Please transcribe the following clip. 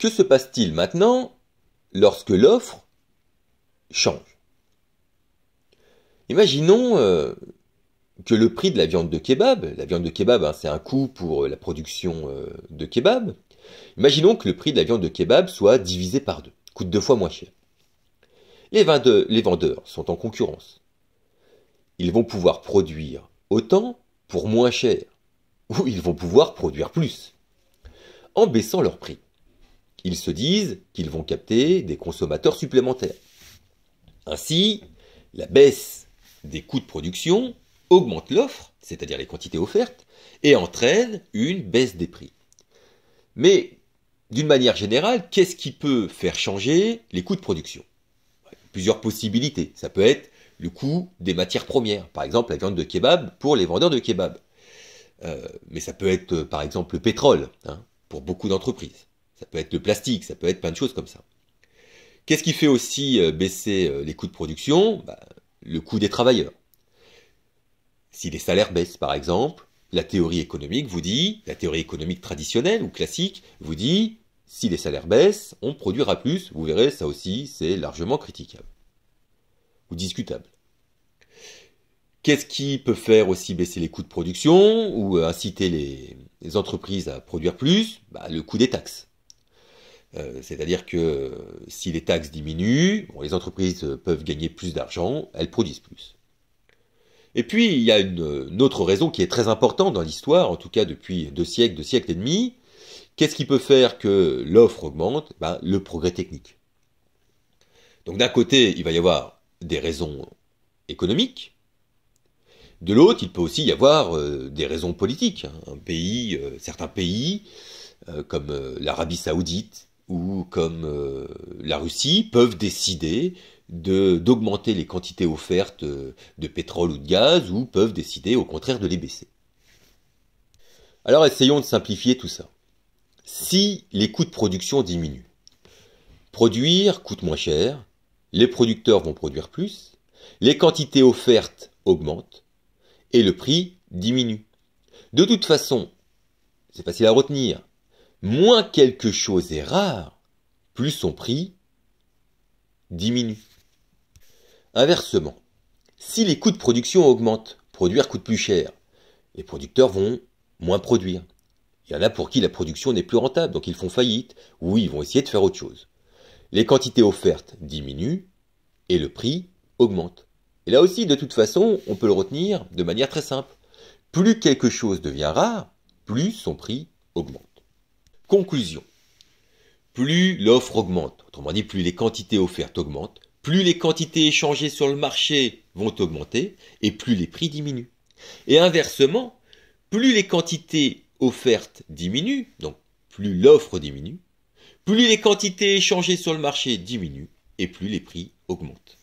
Que se passe-t-il maintenant lorsque l'offre change Imaginons euh, que le prix de la viande de kebab, la viande de kebab hein, c'est un coût pour euh, la production euh, de kebab, imaginons que le prix de la viande de kebab soit divisé par deux, coûte deux fois moins cher. Les, les vendeurs sont en concurrence. Ils vont pouvoir produire autant pour moins cher, ou ils vont pouvoir produire plus, en baissant leur prix. Ils se disent qu'ils vont capter des consommateurs supplémentaires. Ainsi, la baisse des coûts de production augmente l'offre, c'est-à-dire les quantités offertes, et entraîne une baisse des prix. Mais d'une manière générale, qu'est-ce qui peut faire changer les coûts de production Plusieurs possibilités. Ça peut être le coût des matières premières, par exemple la viande de kebab pour les vendeurs de kebab. Euh, mais ça peut être par exemple le pétrole hein, pour beaucoup d'entreprises. Ça peut être le plastique, ça peut être plein de choses comme ça. Qu'est-ce qui fait aussi euh, baisser euh, les coûts de production bah, Le coût des travailleurs. Si les salaires baissent, par exemple, la théorie économique vous dit, la théorie économique traditionnelle ou classique vous dit, si les salaires baissent, on produira plus. Vous verrez, ça aussi, c'est largement critiquable ou discutable. Qu'est-ce qui peut faire aussi baisser les coûts de production ou inciter les, entreprises à produire plus bah, Le coût des taxes. Euh, c'est-à-dire que euh, si les taxes diminuent, les entreprises euh, peuvent gagner plus d'argent, elles produisent plus. Et puis, il y a une, autre raison qui est très importante dans l'histoire, en tout cas depuis deux siècles, deux siècles et demi. Qu'est-ce qui peut faire que l'offre augmente ben, Le progrès technique. Donc d'un côté, il va y avoir des raisons économiques, de l'autre, il peut aussi y avoir des raisons politiques. Hein. Un pays, certains pays, comme l'Arabie Saoudite, ou comme euh, la Russie peuvent décider d'augmenter les quantités offertes euh, de pétrole ou de gaz ou peuvent décider au contraire de les baisser. Alors essayons de simplifier tout ça. Si les coûts de production diminuent, produire coûte moins cher, les producteurs vont produire plus, les quantités offertes augmentent et le prix diminue. De toute façon, c'est facile à retenir, moins quelque chose est rare, plus son prix diminue. Inversement, si les coûts de production augmentent, produire coûte plus cher, les producteurs vont moins produire. Il y en a pour qui la production n'est plus rentable, donc ils font faillite, ou ils vont essayer de faire autre chose. Les quantités offertes diminuent et le prix augmente. Et là aussi, de toute façon, on peut le retenir de manière très simple. Plus quelque chose devient rare, plus son prix augmente. Conclusion. Plus l'offre augmente, autrement dit plus les quantités offertes augmentent, plus les quantités échangées sur le marché vont augmenter et plus les prix diminuent. Et inversement, plus les quantités offertes diminuent, donc plus l'offre diminue, plus les quantités échangées sur le marché diminuent et plus les prix augmentent.